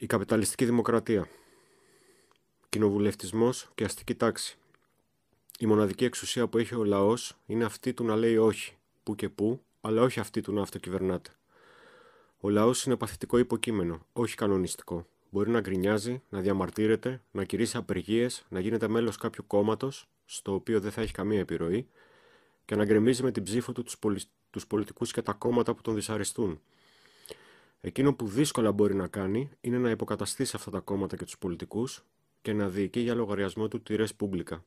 Η καπιταλιστική δημοκρατία. Κοινοβουλευτισμός και αστική τάξη. Η μοναδική εξουσία που έχει ο λαός είναι αυτή του να λέει όχι, που και που, αλλά όχι αυτή του να αυτοκυβερνάται. Ο λαός είναι παθητικό υποκείμενο, όχι κανονιστικό. Μπορεί να γκρινιάζει, να διαμαρτύρεται, να κηρύσσει απεργίες, να γίνεται μέλος κάποιου κόμματος, στο οποίο δεν θα έχει καμία επιρροή, και να γκρεμίζει με την ψήφο του τους πολιτικούς και τα κόμματα που τον δυσαρεστούν. Εκείνο που δύσκολα μπορεί να κάνει είναι να υποκαταστήσει αυτά τα κόμματα και τους πολιτικούς και να διοικεί για λογαριασμό του τη ρες πούμπλικα.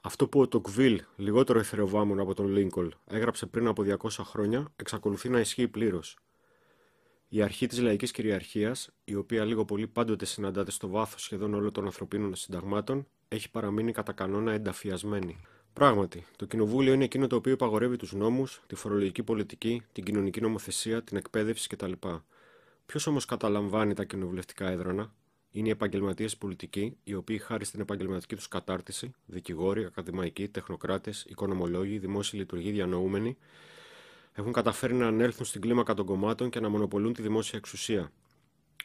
Αυτό που ο Τοκβίλ, λιγότερο εθεροβάμων από τον Λίνκολ, έγραψε πριν από 200 χρόνια, εξακολουθεί να ισχύει πλήρως. Η αρχή της λαϊκής κυριαρχίας, η οποία λίγο πολύ πάντοτε συναντάται στο βάθος σχεδόν όλων των ανθρωπίνων συνταγμάτων, έχει παραμείνει κατά κανόνα ενταφιασμένη. Πράγματι, το Κοινοβούλιο είναι εκείνο το οποίο υπαγορεύει τους νόμους, τη φορολογική πολιτική, την κοινωνική νομοθεσία, την εκπαίδευση κτλ. Ποιος όμως καταλαμβάνει τα κοινοβουλευτικά έδρανα, είναι οι επαγγελματίες πολιτικοί, οι οποίοι χάρη στην επαγγελματική τους κατάρτιση, δικηγόροι, ακαδημαϊκοί, τεχνοκράτες, οικονομολόγοι, δημόσιοι λειτουργοί διανοούμενοι, έχουν καταφέρει να ανέλθουν στην κλίμακα των κομμάτων και να μονοπολούν τη δημόσια εξουσία.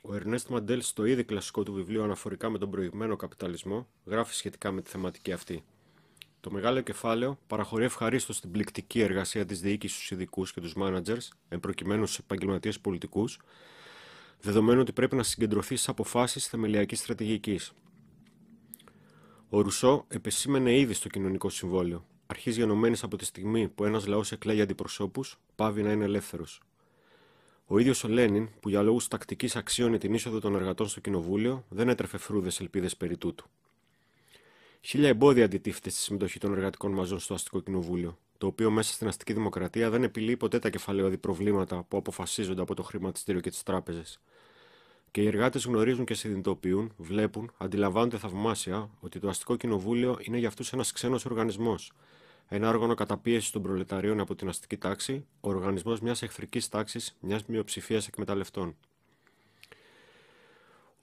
Ο Ερνέστ Μαντέλ, στο ήδη κλασικό του βιβλίο αναφορικά με τον προηγμένο καπιταλισμό, γράφει σχετικά με τη θεματική αυτή. Το μεγάλο κεφάλαιο παραχωρεί ευχαρίστως την πληκτική εργασία της διοίκησης στους ειδικούς και τους managers, εμπροκειμένους στους επαγγελματίες πολιτικούς, δεδομένου ότι πρέπει να συγκεντρωθεί στις αποφάσεις θεμελιακής στρατηγικής. Ο Ρουσό επεσήμενε ήδη στο κοινωνικό συμβόλαιο, αρχίζει γενομένης από τη στιγμή που ένας λαός εκλέγει αντιπροσώπους, πάβει να είναι ελεύθερος. Ο ίδιος ο Λένιν, που για λόγους τακτικής αξίωνε την είσοδο των εργατών στο κοινοβούλιο, δεν έτρεφε φρούδες ελπίδες περί τούτου. Χίλια εμπόδια αντιτίθεται στη συμμετοχή των εργατικών μαζών στο αστικό κοινοβούλιο, το οποίο μέσα στην αστική δημοκρατία δεν επιλύει ποτέ τα κεφαλαιόδη προβλήματα που αποφασίζονται από το χρηματιστήριο και τις τράπεζες. Και οι εργάτες γνωρίζουν και συνειδητοποιούν, βλέπουν, αντιλαμβάνονται θαυμάσια ότι το αστικό κοινοβούλιο είναι για αυτούς ένας ξένος οργανισμός. Ένα όργανο καταπίεσης των προλεταρίων από την αστική τάξη, ο οργανισμός μιας εχθρικής τάξης, μιας μειοψηφίας εκμεταλλευτών.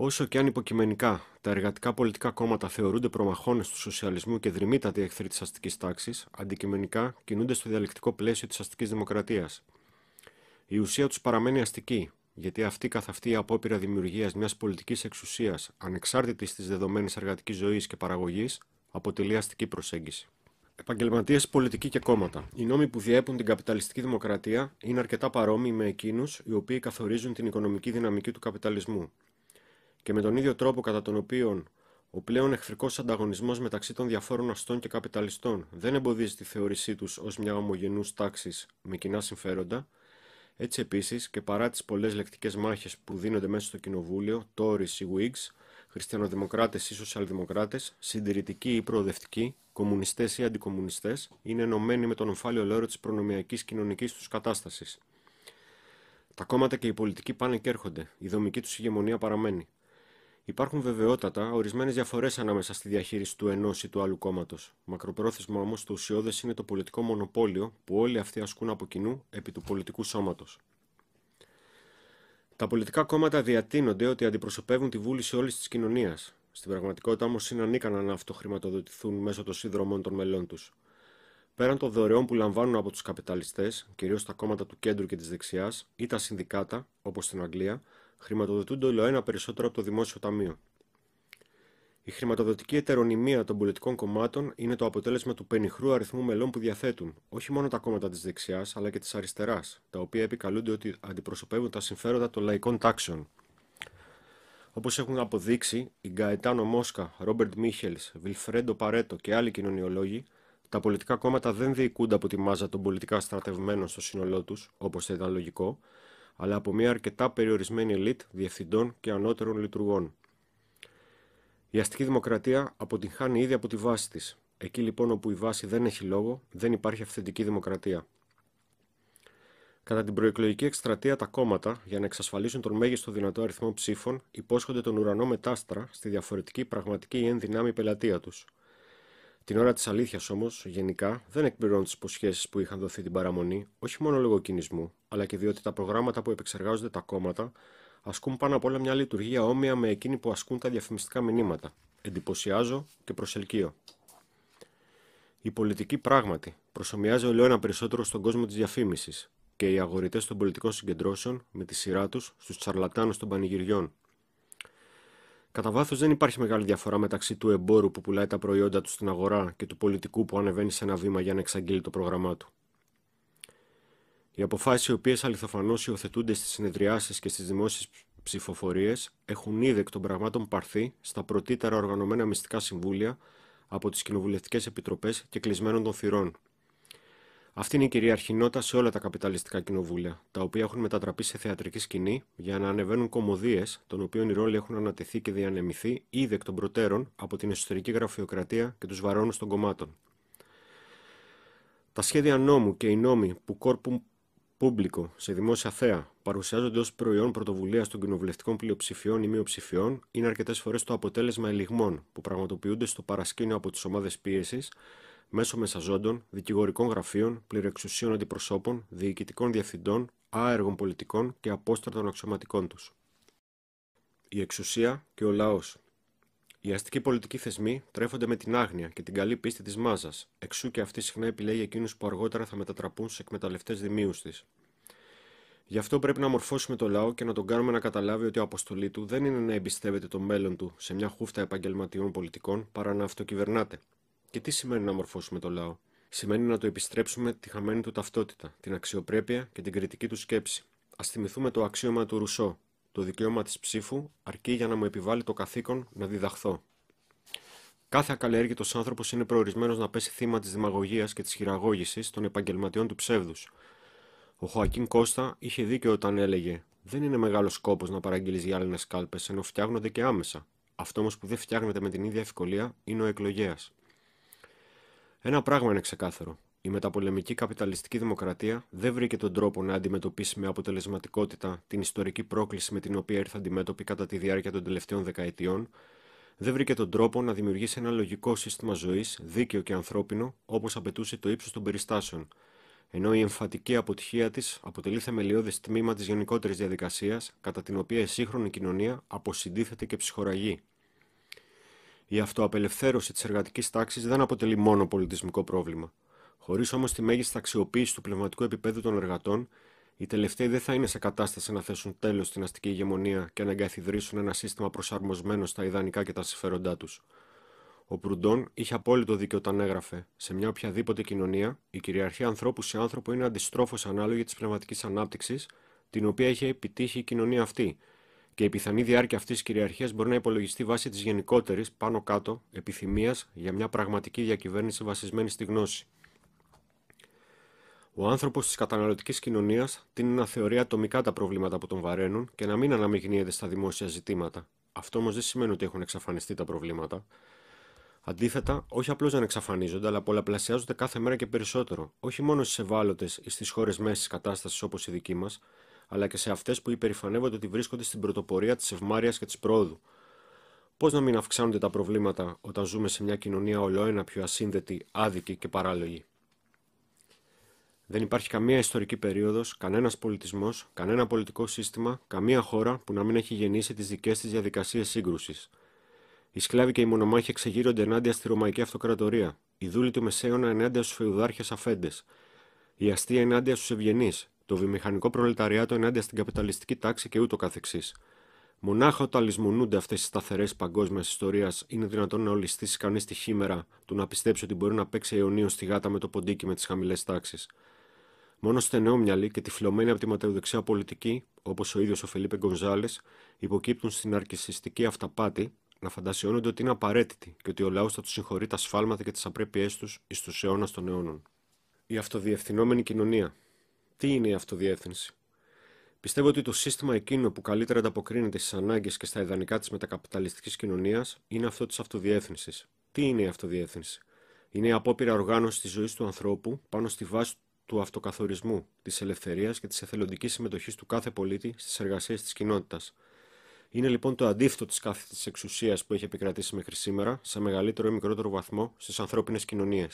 Όσο και αν υποκειμενικά τα εργατικά πολιτικά κόμματα θεωρούνται προμαχώνες του σοσιαλισμού και δρυμύτατοι εχθροί της αστικής τάξης, αντικειμενικά κινούνται στο διαλεκτικό πλαίσιο της αστικής δημοκρατίας. Η ουσία τους παραμένει αστική, γιατί αυτή καθ' αυτή η απόπειρα δημιουργίας μιας πολιτικής εξουσίας ανεξάρτητη της δεδομένης εργατικής ζωής και παραγωγής αποτελεί αστική προσέγγιση. Επαγγελματίες, πολιτικοί και κόμματα. Οι νόμοι που διέπουν την καπιταλιστική δημοκρατία είναι αρκετά παρόμοιοι με εκείνους οι οποίοι καθορίζουν την οικονομική δυναμική του καπιταλισμού και με τον ίδιο τρόπο κατά τον οποίο ο πλέον εχθρικός ανταγωνισμός μεταξύ των διαφόρων αστών και καπιταλιστών δεν εμποδίζει τη θεώρησή τους ως μια ομογενούς τάξης με κοινά συμφέροντα, έτσι επίσης και παρά τις πολλές λεκτικές μάχες που δίνονται μέσα στο κοινοβούλιο, Τόρι ή Whigs, χριστιανοδημοκράτες ή σοσιαλδημοκράτες, συντηρητικοί ή προοδευτικοί, κομμουνιστές ή αντικομμουνιστέ, είναι ενωμένοι με τον ομφάλιο λόρο της προνομιακής κοινωνικής τους κατάστασης. Τα κόμματα και η πολιτική πάνε και έρχονται, η δομική τους ηγεμονία παραμένει. Υπάρχουν βεβαιότατα ορισμένες διαφορές ανάμεσα στη διαχείριση του ενός ή του άλλου κόμματος. Μακροπρόθεσμα όμως το ουσιώδες είναι το πολιτικό μονοπόλιο που όλοι αυτοί ασκούν από κοινού επί του πολιτικού σώματος. Τα πολιτικά κόμματα διατείνονται ότι αντιπροσωπεύουν τη βούληση όλης της κοινωνίας. Στην πραγματικότητα όμως είναι ανίκανα να αυτοχρηματοδοτηθούν μέσω των σύνδρομων των μελών τους. Πέραν των δωρεών που λαμβάνουν από τους καπιταλιστές, κυρίως τα κόμματα του κέντρου και της δεξιάς ή τα συνδικάτα, όπως στην Αγγλία, χρηματοδοτούνται όλο ένα περισσότερο από το Δημόσιο Ταμείο. Η χρηματοδοτική ετερονημία των πολιτικών κομμάτων είναι το αποτέλεσμα του πενιχρού αριθμού μελών που διαθέτουν όχι μόνο τα κόμματα της δεξιάς αλλά και της αριστεράς, τα οποία επικαλούνται ότι αντιπροσωπεύουν τα συμφέροντα των λαϊκών τάξεων. Όπως έχουν αποδείξει η Γκαετάνο Μόσκα, Ρόμπερτ Μίχελ, Βιλφρέντο Παρέτο και άλλοι κοινωνιολόγοι, τα πολιτικά κόμματα δεν διοικούνται από τη μάζα των πολιτικά στρατευμένων στο σύνολό τους, όπως θα ήταν λογικό, αλλά από μια αρκετά περιορισμένη ελίτ διευθυντών και ανώτερων λειτουργών. Η αστική δημοκρατία αποτυγχάνει ήδη από τη βάση της. Εκεί λοιπόν όπου η βάση δεν έχει λόγο, δεν υπάρχει αυθεντική δημοκρατία. Κατά την προεκλογική εκστρατεία, τα κόμματα, για να εξασφαλίσουν τον μέγιστο δυνατό αριθμό ψήφων, υπόσχονται τον ουρανό μετάστρα στη διαφορετική πραγματική ή ενδυνάμει πελατεία τους. Την ώρα της αλήθειας όμως, γενικά, δεν εκπληρώνουν τις υποσχέσεις που είχαν δοθεί την παραμονή, όχι μόνο λόγω κινησμού, αλλά και διότι τα προγράμματα που επεξεργάζονται τα κόμματα ασκούν πάνω απ' όλα μια λειτουργία όμοια με εκείνη που ασκούν τα διαφημιστικά μηνύματα. Εντυπωσιάζω και προσελκύω. Η πολιτική πράγματι προσωμιάζει όλο περισσότερο στον κόσμο της διαφήμισης και οι αγορητές των πολιτικών συγκεντρώσεων με τη σειρά τους στους τσαρλατάνους των πανηγυριών, Κατά βάθος δεν υπάρχει μεγάλη διαφορά μεταξύ του εμπόρου που πουλάει τα προϊόντα του στην αγορά και του πολιτικού που ανεβαίνει σε ένα βήμα για να εξαγγείλει το πρόγραμμά του. Οι αποφάσεις οι οποίες αληθοφανώς υιοθετούνται στις συνεδριάσεις και στις δημόσιες ψηφοφορίες έχουν ήδη εκ των πραγμάτων πάρθει στα πρωτήτερα οργανωμένα μυστικά συμβούλια από τις κοινοβουλευτικές επιτροπές και κλεισμένων των θυρών. Αυτή είναι η κυριαρχινότητα σε όλα τα καπιταλιστικά κοινοβούλια, τα οποία έχουν μετατραπεί σε θεατρική σκηνή για να ανεβαίνουν κομμωδίες, των οποίων οι ρόλοι έχουν ανατεθεί και διανεμηθεί ήδη εκ των προτέρων από την εσωτερική γραφειοκρατία και τους βαρώνους των κομμάτων. Τα σχέδια νόμου και οι νόμοι που κόρπουν πούμπλικο σε δημόσια θέα παρουσιάζονται ως προϊόν πρωτοβουλίας των κοινοβουλευτικών πλειοψηφιών ή μειοψηφιών, είναι αρκετές φορές το αποτέλεσμα ελιγμών που πραγματοποιούνται στο παρασκήνιο από τις ομάδες πίεσης μέσω μεσαζόντων, δικηγορικών γραφείων, πληρεξουσίων αντιπροσώπων, διοικητικών διευθυντών, άεργων πολιτικών και απόστρατων αξιωματικών τους. Η εξουσία και ο λαός. Οι αστικοί πολιτικοί θεσμοί τρέφονται με την άγνοια και την καλή πίστη της μάζας, εξού και αυτή συχνά επιλέγει εκείνους που αργότερα θα μετατραπούν σε εκμεταλλευτές δημίους της. Γι' αυτό πρέπει να μορφώσουμε το λαό και να τον κάνουμε να καταλάβει ότι η αποστολή του δεν είναι να εμπιστεύεται το μέλλον του σε μια χούφτα επαγγελματιών πολιτικών παρά να αυτοκυβερνάται, και τι σημαίνει να μορφώσουμε το λαό. Σημαίνει να το επιστρέψουμε τη χαμένη του ταυτότητα, την αξιοπρέπεια και την κριτική του σκέψη. Ας θυμηθούμε το αξίωμα του Ρουσό. Το δικαίωμα της ψήφου αρκεί για να μου επιβάλλει το καθήκον να διδαχθώ. Κάθε ακαλλιέργητο άνθρωπος είναι προορισμένος να πέσει θύμα της δημαγωγίας και της χειραγώγησης των επαγγελματιών του ψεύδους. Ο Χωακίν Κώστα είχε δίκιο όταν έλεγε: Δεν είναι μεγάλος κόπο να παραγγείλεις γυάλινε κάλπες, ενώ φτιάχνονται και άμεσα. Αυτό όμως που δεν φτιάχνεται με την ίδια ευκολία είναι ο εκλογέας. Ένα πράγμα είναι ξεκάθαρο. Η μεταπολεμική καπιταλιστική δημοκρατία δεν βρήκε τον τρόπο να αντιμετωπίσει με αποτελεσματικότητα την ιστορική πρόκληση με την οποία ήρθε αντιμέτωπη κατά τη διάρκεια των τελευταίων δεκαετιών, δεν βρήκε τον τρόπο να δημιουργήσει ένα λογικό σύστημα ζωής, δίκαιο και ανθρώπινο, όπως απαιτούσε το ύψος των περιστάσεων, ενώ η εμφατική αποτυχία της αποτελεί θεμελιώδες τμήμα της γενικότερης διαδικασίας κατά την οποία η σύγχρονη κοινωνία αποσυντίθεται και ψυχοραγεί. Η αυτοαπελευθέρωση της εργατικής τάξης δεν αποτελεί μόνο πολιτισμικό πρόβλημα. Χωρίς όμως τη μέγιστη αξιοποίηση του πνευματικού επίπεδου των εργατών, οι τελευταίοι δεν θα είναι σε κατάσταση να θέσουν τέλος στην αστική ηγεμονία και να εγκαθιδρύσουν ένα σύστημα προσαρμοσμένο στα ιδανικά και τα συμφέροντά τους. Ο Προυντόν είχε απόλυτο δίκιο όταν έγραφε: Σε μια οποιαδήποτε κοινωνία, η κυριαρχία ανθρώπου σε άνθρωπο είναι αντιστρόφως ανάλογη της πνευματικής ανάπτυξης, την οποία έχει επιτύχει η κοινωνία αυτή, και η πιθανή διάρκεια αυτής της κυριαρχίας μπορεί να υπολογιστεί βάσει της γενικότερης, πάνω κάτω, επιθυμίας για μια πραγματική διακυβέρνηση βασισμένη στη γνώση. Ο άνθρωπος της καταναλωτικής κοινωνίας τείνει να θεωρεί ατομικά τα προβλήματα που τον βαραίνουν και να μην αναμειγνύεται στα δημόσια ζητήματα. Αυτό όμως δεν σημαίνει ότι έχουν εξαφανιστεί τα προβλήματα. Αντίθετα, όχι απλώς δεν εξαφανίζονται, αλλά πολλαπλασιάζονται κάθε μέρα και περισσότερο, όχι μόνο στις ευάλωτες ή στις χώρες μέσης κατάστασης όπως η δική μας, αλλά και σε αυτές που υπερηφανεύονται ότι βρίσκονται στην πρωτοπορία της ευμάρεια και της πρόοδου. Πώς να μην αυξάνονται τα προβλήματα όταν ζούμε σε μια κοινωνία ολοένα πιο ασύνδετη, άδικη και παράλογη. Δεν υπάρχει καμία ιστορική περίοδος, κανένας πολιτισμός, κανένα πολιτικό σύστημα, καμία χώρα που να μην έχει γεννήσει τις δικές της διαδικασίες σύγκρουσης. Οι σκλάβοι και οι μονομάχοι εξεγείρονται ενάντια στη Ρωμαϊκή Αυτοκρατορία, οι δούλοι του Μεσαίωνα ενάντια στους φεουδάρχες αφέντες, η αστεία ενάντια στους ευγενείς, το βιομηχανικό προλεταριάτο ενάντια στην καπιταλιστική τάξη και ούτω κάθεξή. Μονάχα όταν λησμονούνται αυτές οι σταθερές παγκόσμιας ιστορίας, είναι δυνατόν να ολιστήσει κανείς τη χήμερα του να πιστέψει ότι μπορεί να παίξει αιωνίως στη γάτα με το ποντίκι με τις χαμηλές τάξεις. Μόνο στενόμυαλοι και τυφλωμένοι από τη ματαιοδεξιά πολιτική, όπως ο ίδιος ο Φελίπε Γκονζάλες, υποκύπτουν στην αρκισιστική αυταπάτη να φαντασιώνονται ότι είναι απαραίτητοι και ότι ο λαός θα τους συγχωρεί τα σφάλματα και τις απρέπειές τους εις τους αιώνας των αιώνων. Η αυτοδιευθυνόμενη κοινωνία. Τι είναι η αυτοδιεύθυνση. Πιστεύω ότι το σύστημα εκείνο που καλύτερα ανταποκρίνεται στις ανάγκες και στα ιδανικά της μετακαπιταλιστικής κοινωνίας είναι αυτό της αυτοδιεύθυνσης. Τι είναι η αυτοδιεύθυνση. Είναι η απόπειρα οργάνωσης της ζωής του ανθρώπου πάνω στη βάση του αυτοκαθορισμού, της ελευθερίας και της εθελοντικής συμμετοχής του κάθε πολίτη στις εργασίες της κοινότητας. Είναι λοιπόν το αντίθετο της κάθε εξουσίας που έχει επικρατήσει μέχρι σήμερα, σε μεγαλύτερο ή μικρότερο βαθμό, στις ανθρώπινες κοινωνίες.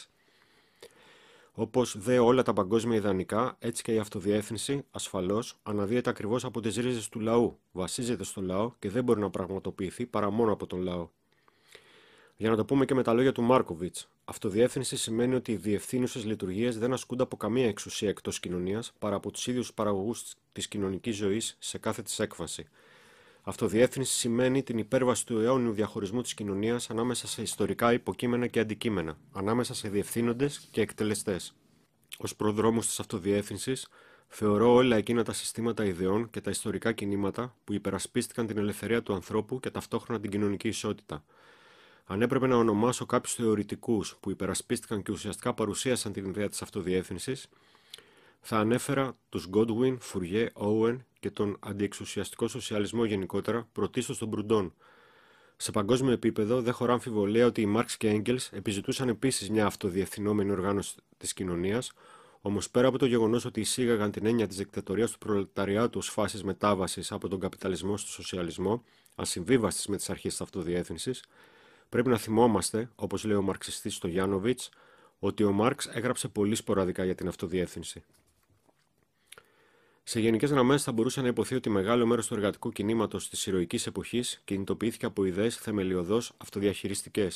Όπως δε όλα τα παγκόσμια ιδανικά, έτσι και η αυτοδιεύθυνση, ασφαλώς, αναδύεται ακριβώς από τις ρίζες του λαού, βασίζεται στο λαό και δεν μπορεί να πραγματοποιηθεί παρά μόνο από τον λαό. Για να το πούμε και με τα λόγια του Μάρκοβιτ, αυτοδιεύθυνση σημαίνει ότι οι διευθύνουσες λειτουργίες δεν ασκούνται από καμία εξουσία εκτός κοινωνίας παρά από τους ίδιους παραγωγούς της κοινωνικής ζωής σε κάθε της έκφαση, Αυτοδιεύθυνση σημαίνει την υπέρβαση του αιώνιου διαχωρισμού της κοινωνίας ανάμεσα σε ιστορικά υποκείμενα και αντικείμενα, ανάμεσα σε διευθύνοντες και εκτελεστές. Ως προδρόμους της αυτοδιεύθυνσης, θεωρώ όλα εκείνα τα συστήματα ιδεών και τα ιστορικά κινήματα που υπερασπίστηκαν την ελευθερία του ανθρώπου και ταυτόχρονα την κοινωνική ισότητα. Αν έπρεπε να ονομάσω κάποιους θεωρητικούς που υπερασπίστηκαν και ουσιαστικά παρουσίασαν την ιδέα της αυτοδιεύθυνσης, θα ανέφερα τους Godwin, Fourier, Owen και τον αντιεξουσιαστικό σοσιαλισμό γενικότερα, πρωτίστως των Προυντών. Σε παγκόσμιο επίπεδο, δεν χωρά αμφιβολία ότι οι Μάρξ και Έγκελ επιζητούσαν επίσης μια αυτοδιευθυνόμενη οργάνωση της κοινωνίας, όμως πέρα από το γεγονός ότι εισήγαγαν την έννοια της δικτατορίας του προλεταριάτου ως φάσης μετάβασης από τον καπιταλισμό στο σοσιαλισμό, ασυμβίβαστης με τις αρχές της αυτοδιεύθυνσης, πρέπει να θυμόμαστε, όπως λέει ο μαρξιστής Στογιάνοβιτ, ότι ο Μάρξ έγραψε πολύ σποραδικά για την αυτοδιεύθυνση. Σε γενικές γραμμές, θα μπορούσε να υποθεί ότι μεγάλο μέρος του εργατικού κινήματος της ηρωικής εποχής κινητοποιήθηκε από ιδέες θεμελιωδώς αυτοδιαχειριστικές.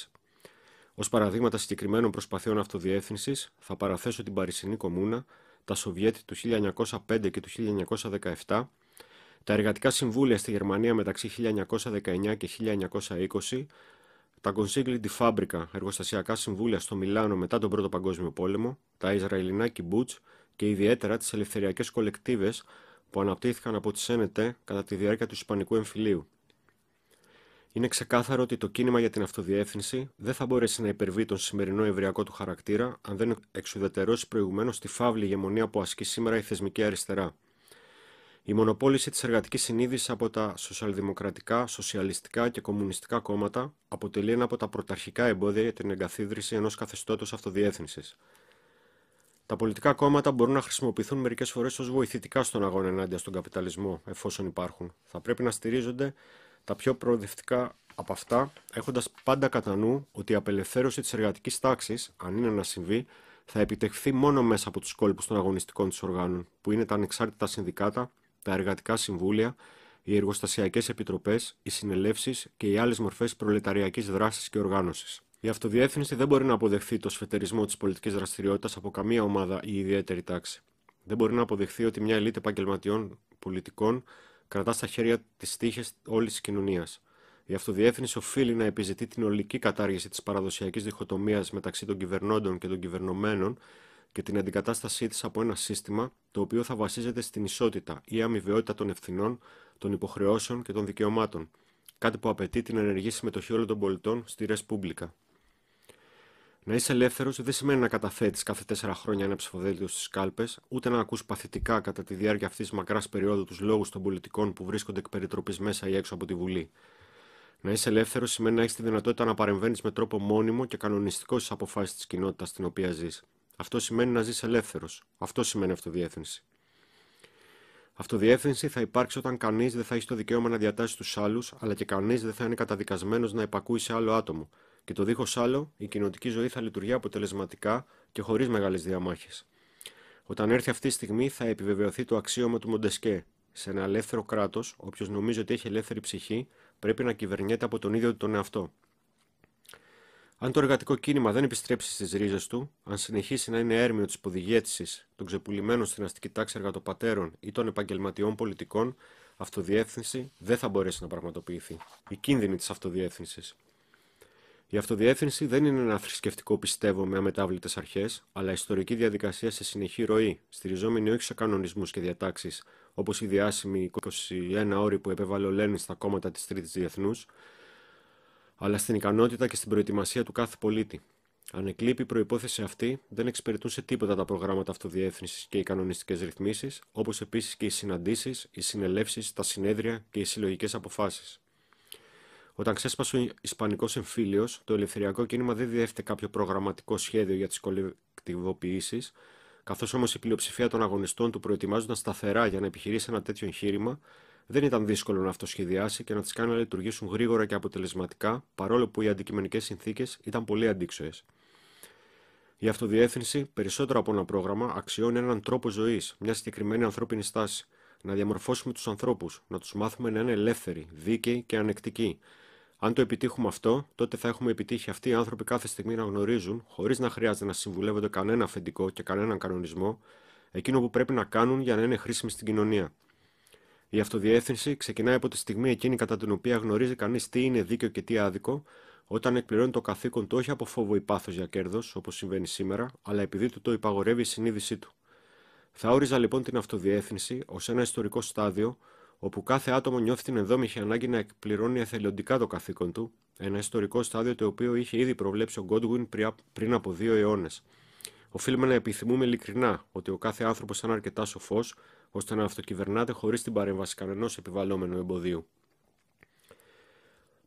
Ως παραδείγματα συγκεκριμένων προσπαθειών αυτοδιεύθυνσης, θα παραθέσω την Παρισινή Κομμούνα, τα Σοβιέτ του 1905 και του 1917, τα εργατικά συμβούλια στη Γερμανία μεταξύ 1919 και 1920, τα Consigli di Fabrica, εργοστασιακά συμβούλια στο Μιλάνο μετά τον Πρώτο Παγκόσμιο Πόλεμο, τα Ισραηλινά Kibbutz, και ιδιαίτερα τις ελευθεριακές κολεκτίβες που αναπτύχθηκαν από τη Σένετε κατά τη διάρκεια του Ισπανικού εμφυλίου. Είναι ξεκάθαρο ότι το κίνημα για την αυτοδιεύθυνση δεν θα μπορέσει να υπερβεί τον σημερινό ευριακό του χαρακτήρα αν δεν εξουδετερώσει προηγουμένως τη φαύλη ηγεμονία που ασκεί σήμερα η θεσμική αριστερά. Η μονοπόληση της εργατικής συνείδησης από τα σοσιαλδημοκρατικά, σοσιαλιστικά και κομμουνιστικά κόμματα αποτελεί ένα από τα πρωταρχικά εμπόδια για την εγκαθίδρυση ενός καθεστώτος αυτοδιεύθυνσης. Τα πολιτικά κόμματα μπορούν να χρησιμοποιηθούν μερικές φορές ως βοηθητικά στον αγώνα ενάντια στον καπιταλισμό, εφόσον υπάρχουν. Θα πρέπει να στηρίζονται τα πιο προοδευτικά από αυτά, έχοντας πάντα κατά νου ότι η απελευθέρωση της εργατικής τάξης, αν είναι να συμβεί, θα επιτευχθεί μόνο μέσα από τους κόλπους των αγωνιστικών της οργάνων, που είναι τα ανεξάρτητα συνδικάτα, τα εργατικά συμβούλια, οι εργοστασιακές επιτροπές, οι συνελεύσεις και οι άλλες μορφές προλεταριακής δράσης και οργάνωσης. Η αυτοδιεύθυνση δεν μπορεί να αποδεχθεί το σφετερισμό της πολιτικής δραστηριότητας από καμία ομάδα ή ιδιαίτερη τάξη. Δεν μπορεί να αποδεχθεί ότι μια ελίτ επαγγελματιών πολιτικών κρατά στα χέρια τις τύχε όλης της κοινωνίας. Η αυτοδιεύθυνση οφείλει να επιζητεί την ολική κατάργηση της παραδοσιακής διχοτομίας μεταξύ των κυβερνώντων και των κυβερνομένων και την αντικατάστασή της από ένα σύστημα το οποίο θα βασίζεται στην ισότητα ή αμοιβαιότητα των ευθυνών, των υποχρεώσεων και των δικαιωμάτων. Κάτι που απαιτεί την ενεργή συμμετοχή όλων των πολιτών στη Ρεσπούμπλικα. Να είσαι ελεύθερος δεν σημαίνει να καταθέτεις κάθε τέσσερα χρόνια ένα ψηφοδέλτιο στις κάλπες, ούτε να ακούς παθητικά κατά τη διάρκεια αυτής της μακράς περίοδου τους λόγους των πολιτικών που βρίσκονται εκ περιτροπής μέσα ή έξω από τη Βουλή. Να είσαι ελεύθερος σημαίνει να έχεις τη δυνατότητα να παρεμβαίνεις με τρόπο μόνιμο και κανονιστικό στις αποφάσεις της κοινότητας στην οποία ζεις. Αυτό σημαίνει να ζεις ελεύθερος. Αυτό σημαίνει αυτοδιεύθυνση. Αυτοδιεύθυνση θα υπάρξει όταν κανείς δεν θα έχει το δικαίωμα να διατάσσει τους άλλους, αλλά και κανείς δεν θα είναι καταδικασμένος να υπακούει σε άλλο άτομο, και το δίχως άλλο η κοινωτική ζωή θα λειτουργεί αποτελεσματικά και χωρίς μεγάλες διαμάχες. Όταν έρθει αυτή η στιγμή, θα επιβεβαιωθεί το αξίωμα του Μοντεσκέ. Σε ένα ελεύθερο κράτος, όποιος νομίζει ότι έχει ελεύθερη ψυχή, πρέπει να κυβερνιέται από τον ίδιο τον εαυτό. Αν το εργατικό κίνημα δεν επιστρέψει στις ρίζες του, αν συνεχίσει να είναι έρμεο τη υποδηγέτηση των ξεπουλημένων στην αστική τάξη εργατοπατέρων ή των επαγγελματιών πολιτικών, αυτοδιεύθυνση δεν θα μπορέσει να πραγματοποιηθεί. η κίνδυνη της αυτοδιεύθυνσης. Η αυτοδιεύθυνση δεν είναι ένα θρησκευτικό πιστεύω με αμετάβλητες αρχές, αλλά ιστορική διαδικασία σε συνεχή ροή, στηριζόμενη όχι σε κανονισμούς και διατάξεις, όπως οι διάσημοι 21 όροι που επέβαλε ο Λένιν στα κόμματα της Τρίτης Διεθνούς, αλλά στην ικανότητα και στην προετοιμασία του κάθε πολίτη. Αν εκλείπει η προπόθεση αυτή, δεν εξυπηρετούν τίποτα τα προγράμματα αυτοδιεύθυνσης και οι κανονιστικές ρυθμίσεις, όπως επίσης και οι συναντήσεις, οι συνελεύσεις, τα συνέδρια και οι συλλογικές αποφάσεις. Όταν ξέσπασε ο Ισπανικός εμφύλιος, το ελευθεριακό κίνημα δεν διέφτε κάποιο προγραμματικό σχέδιο για τις κολεκτιβοποιήσεις, καθώς όμως η πλειοψηφία των αγωνιστών του προετοιμάζονταν σταθερά για να επιχειρήσει ένα τέτοιο εγχείρημα, δεν ήταν δύσκολο να αυτοσχεδιάσει και να τις κάνει να λειτουργήσουν γρήγορα και αποτελεσματικά, παρόλο που οι αντικειμενικές συνθήκες ήταν πολύ αντίξωες. Η αυτοδιεύθυνση, περισσότερο από ένα πρόγραμμα, αξιώνει έναν τρόπο ζωής, μια συγκεκριμένη ανθρώπινη στάση. Να διαμορφώσουμε τους ανθρώπους, να τους μάθουμε να είναι ελεύθεροι, δίκαιοι και ανεκτικοί, αν το επιτύχουμε αυτό, τότε θα έχουμε επιτύχει αυτοί οι άνθρωποι κάθε στιγμή να γνωρίζουν, χωρίς να χρειάζεται να συμβουλεύονται κανένα αφεντικό και κανέναν κανονισμό, εκείνο που πρέπει να κάνουν για να είναι χρήσιμοι στην κοινωνία. Η αυτοδιεύθυνση ξεκινάει από τη στιγμή εκείνη κατά την οποία γνωρίζει κανείς τι είναι δίκαιο και τι άδικο, όταν εκπληρώνει το καθήκον του όχι από φόβο ή πάθος για κέρδος, όπως συμβαίνει σήμερα, αλλά επειδή του το υπαγορεύει η συνείδησή του. Θα όριζα λοιπόν την αυτοδιεύθυνση ως ένα ιστορικό στάδιο όπου κάθε άτομο νιώθει την ενδόμηχη ανάγκη να εκπληρώνει εθελοντικά το καθήκον του, ένα ιστορικό στάδιο το οποίο είχε ήδη προβλέψει ο Γκόντουιν πριν από δύο αιώνες. Οφείλουμε να επιθυμούμε ειλικρινά ότι ο κάθε άνθρωπος ήταν αρκετά σοφός ώστε να αυτοκυβερνάται χωρίς την παρέμβαση κανενός επιβαλλόμενου εμποδίου.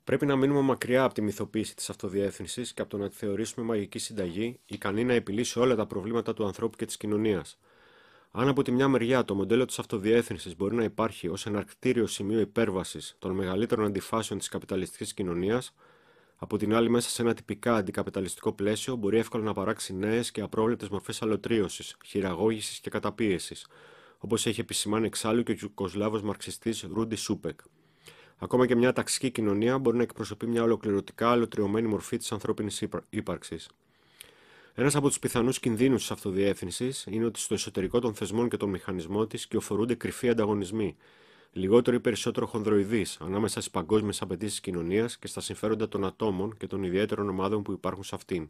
Πρέπει να μείνουμε μακριά από τη μυθοποίηση της αυτοδιεύθυνσης και από το να τη θεωρήσουμε μαγική συνταγή, ικανή να επιλύσει όλα τα προβλήματα του ανθρώπου και της κοινωνίας. Αν από τη μια μεριά το μοντέλο της αυτοδιεύθυνσης μπορεί να υπάρχει ως ένα αρκτήριο σημείο υπέρβασης των μεγαλύτερων αντιφάσεων της καπιταλιστικής κοινωνίας, από την άλλη, μέσα σε ένα τυπικά αντικαπιταλιστικό πλαίσιο μπορεί εύκολα να παράξει νέες και απρόβλεπτες μορφές αλωτρίωσης, χειραγώγησης και καταπίεσης, όπως έχει επισημάνει εξάλλου και ο Κοσλάβο μαρξιστής Ρούντι Σούπεκ. Ακόμα και μια ταξική κοινωνία μπορεί να εκπροσωπεί μια ολοκληρωτικά αλωτριωμένη μορφή της ανθρώπινης ύπαρξης. Ένας από τους πιθανούς κινδύνους της αυτοδιεύθυνσης είναι ότι στο εσωτερικό των θεσμών και των μηχανισμών της κυοφορούνται κρυφοί ανταγωνισμοί, λιγότερο ή περισσότερο χονδροειδή, ανάμεσα στις παγκόσμιες απαιτήσεις της κοινωνίας και στα συμφέροντα των ατόμων και των ιδιαίτερων ομάδων που υπάρχουν σε αυτήν.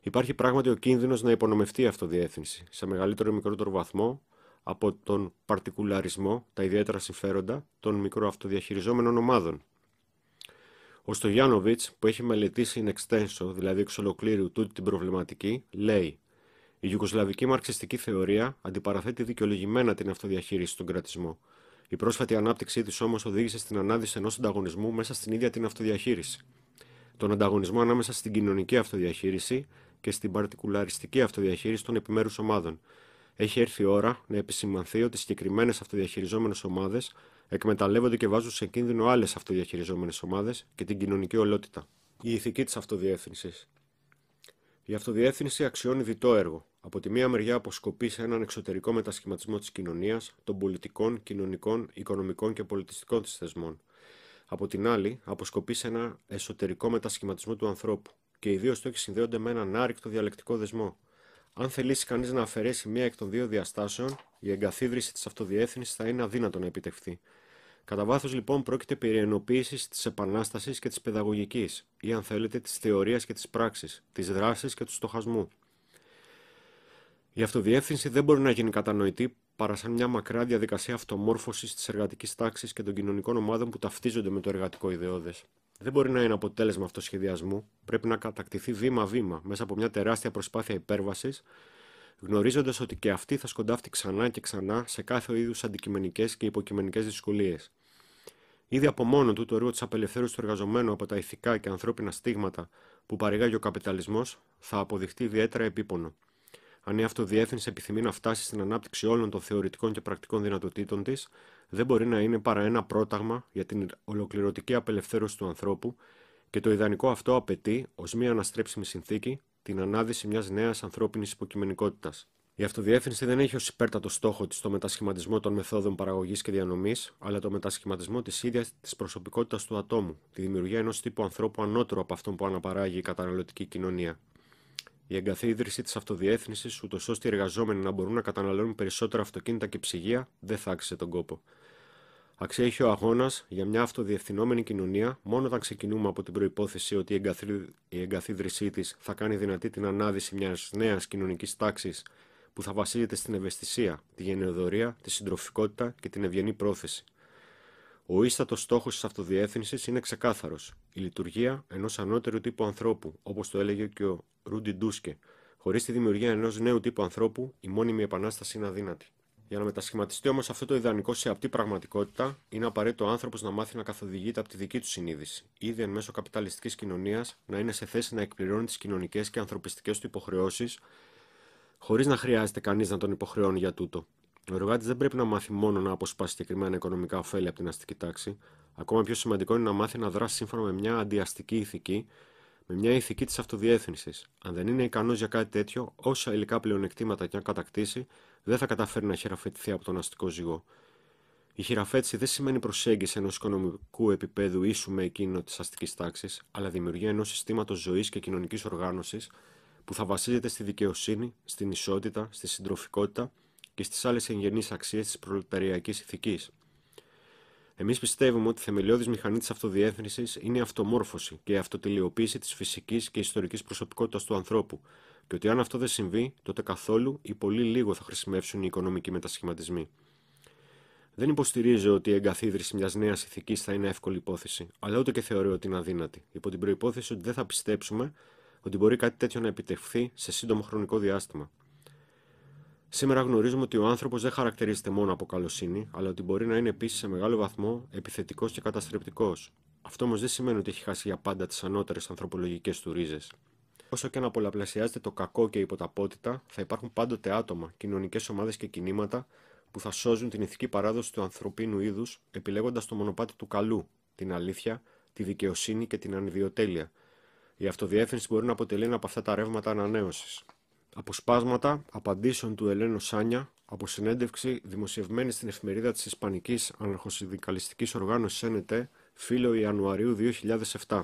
Υπάρχει πράγματι ο κίνδυνος να υπονομευτεί η αυτοδιεύθυνση, σε μεγαλύτερο ή μικρότερο βαθμό, από τον παρτικουλαρισμό, τα ιδιαίτερα συμφέροντα των μικροαυτοδιαχειριζόμενων ομάδων. Ο Στογιάνοβιτ, που έχει μελετήσει in extenso, δηλαδή εξ ολοκλήρου τούτη την προβληματική, λέει: Η πρόσφατη ανάπτυξή μαρξιστική θεωρία αντιπαραθέτει δικαιολογημένα την αυτοδιαχείριση στον κρατισμό. Η πρόσφατη ανάπτυξή της όμως οδήγησε στην ανάδυση ενός ανταγωνισμού μέσα στην ίδια την αυτοδιαχείριση. Τον ανταγωνισμό ανάμεσα στην κοινωνική αυτοδιαχείριση και στην παρτικουλαριστική αυτοδιαχείριση των επιμέρους ομάδων. Έχει έρθει η ώρα να επισημανθεί ότι συγκεκριμένες αυτοδιαχειριζόμενες ομάδες εκμεταλλεύονται και βάζουν σε κίνδυνο άλλες αυτοδιαχειριζόμενες ομάδες και την κοινωνική ολότητα. Η ηθική της αυτοδιεύθυνσης. Η αυτοδιεύθυνση αξιώνει διτό έργο. Από τη μία μεριά αποσκοπεί σε έναν εξωτερικό μετασχηματισμό της κοινωνίας, των πολιτικών, κοινωνικών, οικονομικών και πολιτιστικών της θεσμών. Από την άλλη, αποσκοπεί σε ένα εσωτερικό μετασχηματισμό του ανθρώπου και οι δύο στόχοι συνδέονται με έναν άρρηκτο διαλεκτικό δεσμό. Αν θελήσει κανείς να αφαιρέσει μία εκ των δύο διαστάσεων, η εγκαθίδρυση της αυτοδιεύθυνσης θα είναι αδύνατο να επιτευχθεί. Κατά βάθος λοιπόν πρόκειται περί ενοποίησης της επανάστασης και της παιδαγωγικής, ή αν θέλετε της θεωρίας και της πράξης, της δράσης και του στοχασμού. Η αυτοδιεύθυνση δεν μπορεί να γίνει κατανοητή παρά σαν μια μακρά διαδικασία αυτομόρφωσης της εργατικής τάξης και των κοινωνικών ομάδων που ταυτίζονται με το εργατικό ιδεώδες. Δεν μπορεί να είναι αποτέλεσμα σχεδιασμού, Πρέπει να κατακτηθεί βήμα-βήμα μέσα από μια τεράστια προσπάθεια υπέρβασης, γνωρίζοντας ότι και αυτή θα σκοντάφτει ξανά και ξανά σε κάθε είδους αντικειμενικές και υποκειμενικές δυσκολίες. Ήδη από μόνο του το έργο της απελευθέρωσης του εργαζομένου από τα ηθικά και ανθρώπινα στίγματα που παρηγάγει ο καπιταλισμός θα αποδειχτεί ιδιαίτερα επίπονο. Αν η αυτοδιεύθυνση επιθυμεί να φτάσει στην ανάπτυξη όλων των θεωρητικών και πρακτικών δυνατοτήτων της, δεν μπορεί να είναι παρά ένα πρόταγμα για την ολοκληρωτική απελευθέρωση του ανθρώπου και το ιδανικό αυτό απαιτεί, ως μία αναστρέψιμη συνθήκη, την ανάδυση μιας νέας ανθρώπινης υποκειμενικότητας. Η αυτοδιεύθυνση δεν έχει ως υπέρτατο στόχο της το μετασχηματισμό των μεθόδων παραγωγής και διανομής, αλλά το μετασχηματισμό της ίδιας της προσωπικότητας του ατόμου, τη δημιουργία ενός τύπου ανθρώπου ανώτερου από αυτόν που αναπαράγει η καταναλωτική κοινωνία. Η εγκαθίδρυση της αυτοδιέθνηση, ούτως ώστε οι εργαζόμενοι να μπορούν να καταναλώνουν περισσότερα αυτοκίνητα και ψυγεία, δεν θα άξιζε τον κόπο. Αξία ο αγώνας για μια αυτοδιευθυνόμενη κοινωνία μόνο όταν ξεκινούμε από την προπόθεση ότι η εγκαθίδρυσή της θα κάνει δυνατή την ανάδυση μιας νέας κοινωνικής τάξης που θα βασίζεται στην ευαισθησία, τη γενναιοδορία, τη συντροφικότητα και την ευγενή πρόθεση. Ο ίστατος στόχος της αυτοδιεύθυνσης είναι ξεκάθαρος: η λειτουργία ενός ανώτερου τύπου ανθρώπου, όπως το έλεγε και ο Ρούντι Ντούσκε. Χωρίς τη δημιουργία ενός νέου τύπου ανθρώπου, η μόνιμη επανάσταση είναι αδύνατη. Για να μετασχηματιστεί όμως αυτό το ιδανικό σε απτή πραγματικότητα, είναι απαραίτητο ο άνθρωπος να μάθει να καθοδηγείται από τη δική του συνείδηση, ήδη εν μέσω καπιταλιστικής κοινωνίας να είναι σε θέση να εκπληρώνει τις κοινωνικές και ανθρωπιστικές του υποχρεώσεις, χωρίς να χρειάζεται κανείς να τον υποχρεώνει για τούτο. Ο εργάτης δεν πρέπει να μάθει μόνο να αποσπάσει συγκεκριμένα οικονομικά ωφέλη από την αστική τάξη. Ακόμα πιο σημαντικό είναι να μάθει να δράσει σύμφωνα με μια αντιαστική ηθική, με μια ηθική της αυτοδιεύθυνσης. Αν δεν είναι ικανός για κάτι τέτοιο, όσα υλικά πλεονεκτήματα και αν κατακτήσει, δεν θα καταφέρει να χειραφετηθεί από τον αστικό ζυγό. Η χειραφέτηση δεν σημαίνει προσέγγιση ενός οικονομικού επίπεδου ίσου με εκείνο της αστικής τάξης, αλλά δημιουργία ενός συστήματος ζωής και κοινωνικής οργάνωσης που θα βασίζεται στη δικαιοσύνη, στην ισότητα, στη συντροφικότητα και στις άλλες εγγενείς αξίες της προλεπταριακή ηθικής. Εμείς πιστεύουμε ότι η θεμελιώδης μηχανή της αυτοδιεύθυνσης είναι η αυτομόρφωση και η αυτοτελειοποίηση της φυσικής και ιστορικής προσωπικότητας του ανθρώπου, και ότι αν αυτό δεν συμβεί, τότε καθόλου ή πολύ λίγο θα χρησιμεύσουν οι οικονομικοί μετασχηματισμοί. Δεν υποστηρίζω ότι η εγκαθίδρυση μιας νέας ηθικής θα είναι εύκολη υπόθεση, αλλά ούτε και θεωρώ ότι είναι αδύνατη, υπό την προπόθεση ότι δεν θα πιστέψουμε ότι μπορεί κάτι τέτοιο να επιτευχθεί σε σύντομο χρονικό διάστημα. Σήμερα γνωρίζουμε ότι ο άνθρωπος δεν χαρακτηρίζεται μόνο από καλοσύνη, αλλά ότι μπορεί να είναι επίσης σε μεγάλο βαθμό επιθετικός και καταστρεπτικός. Αυτό όμως δεν σημαίνει ότι έχει χάσει για πάντα τις ανώτερες ανθρωπολογικές του ρίζες. Όσο και να πολλαπλασιάζεται το κακό και η υποταπότητα, θα υπάρχουν πάντοτε άτομα, κοινωνικές ομάδες και κινήματα που θα σώζουν την ηθική παράδοση του ανθρωπίνου είδους επιλέγοντας το μονοπάτι του καλού, την αλήθεια, τη δικαιοσύνη και την ανιδιοτέλεια. Η αυτοδιεύθυνση μπορεί να αποτελεί ένα από αυτά τα ρεύματα ανανέωσης. Αποσπάσματα απαντήσεων του Ελένο Σάνια από συνέντευξη δημοσιευμένη στην εφημερίδα της Ισπανικής Αναρχοσυνδικαλιστικής Οργάνωσης ΕΝΕΤΕ, φίλο Ιανουαρίου 2007.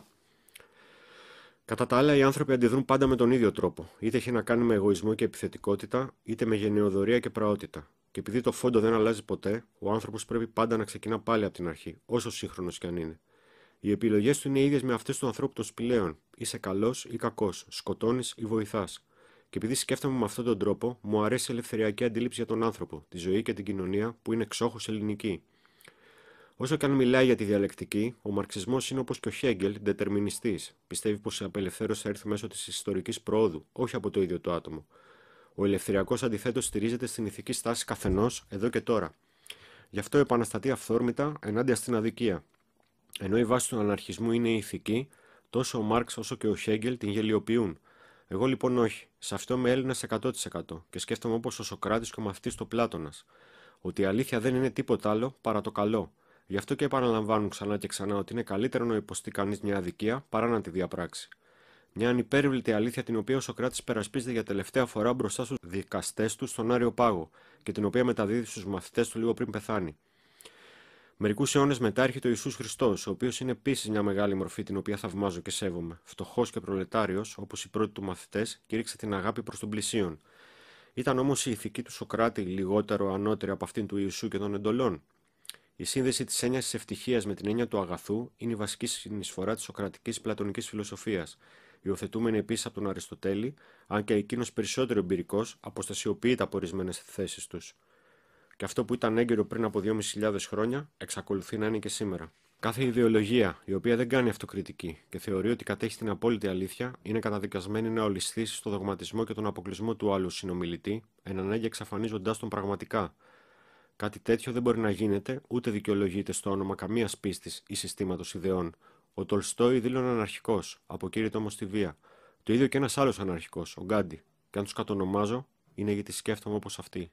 Κατά τα άλλα, οι άνθρωποι αντιδρούν πάντα με τον ίδιο τρόπο. Είτε έχει να κάνει με εγωισμό και επιθετικότητα, είτε με γενναιοδορία και πραότητα. Και επειδή το φόντο δεν αλλάζει ποτέ, ο άνθρωπος πρέπει πάντα να ξεκινά πάλι από την αρχή, όσο σύγχρονος κι αν είναι. Οι επιλογές του είναι ίδιες με αυτές του ανθρώπου των σπηλαίων. Είσαι καλός ή κακός, σκοτώνεις ή βοηθάς. Και επειδή σκέφτομαι με αυτόν τον τρόπο, μου αρέσει η ελευθεριακή αντίληψη για τον άνθρωπο, τη ζωή και την κοινωνία που είναι εξόχως ελληνική. Όσο και αν μιλάει για τη διαλεκτική, ο μαρξισμός είναι όπως και ο Χέγγελ, ντετερμινιστής. Πιστεύει πως η απελευθέρωση θα έρθει μέσω της ιστορικής προόδου, όχι από το ίδιο το άτομο. Ο ελευθεριακός αντιθέτως στηρίζεται στην ηθική στάση καθενός εδώ και τώρα. Γι' αυτό επαναστατεί αυθόρμητα ενάντια στην αδικία. Ενώ η βάση του αναρχισμού είναι η ηθική, τόσο ο Μάρξ όσο και ο Χέγγελ την γελιοποιούν. Εγώ λοιπόν όχι. Σε αυτό είμαι Έλληνας 100% και σκέφτομαι όπως ο Σοκράτης και ο μαθητής του Πλάτονα. Ότι η αλήθεια δεν είναι τίποτα άλλο παρά το καλό. Γι' αυτό και επαναλαμβάνουν ξανά και ξανά ότι είναι καλύτερο να υποστεί κανείς μια αδικία παρά να τη διαπράξει. Μια ανυπέρβλητη αλήθεια την οποία ο Σοκράτης περασπίζεται για τελευταία φορά μπροστά στους δικαστές του στον Άριο Πάγο και την οποία μεταδίδει στους μαθητές του λίγο πριν πεθάνει. Μερικούς αιώνες μετά έρχεται ο Ιησούς Χριστός, ο οποίος είναι επίσης μια μεγάλη μορφή την οποία θαυμάζω και σέβομαι. Φτωχός και προλετάριος, όπως οι πρώτοι του μαθητές, κήρυξε την αγάπη προς τον πλησίον. Ήταν όμως η ηθική του Σοκράτη λιγότερο ανώτερη από αυτήν του Ιησού και των εντολών. Η σύνδεση της έννοιας της ευτυχίας με την έννοια του αγαθού είναι η βασική συνεισφορά της σοκρατικής πλατωνικής φιλοσοφίας, υιοθετούμενη επίσης από τον Αριστοτέλη, αν και εκείνος περισσότερο εμπειρικός αποστασιοποιεί τα ορισμένες θέσεις τους. Και αυτό που ήταν έγκυρο πριν από 2.500 χρόνια εξακολουθεί να είναι και σήμερα. Κάθε ιδεολογία η οποία δεν κάνει αυτοκριτική και θεωρεί ότι κατέχει την απόλυτη αλήθεια είναι καταδικασμένη να ολισθήσει στο δογματισμό και τον αποκλεισμό του άλλου συνομιλητή, ανάγκη εξαφανίζοντά τον πραγματικά. Κάτι τέτοιο δεν μπορεί να γίνεται ούτε δικαιολογείται στο όνομα καμίας πίστης ή συστήματος ιδεών. Ο Τολστόι δήλωνε αναρχικός, αποκήρυτο όμως τη βία. Το ίδιο και ένας άλλος αναρχικός, ο Γκάντι. Και αν τους κατονομάζω, είναι γιατί σκέφτομαι όπως αυτοί.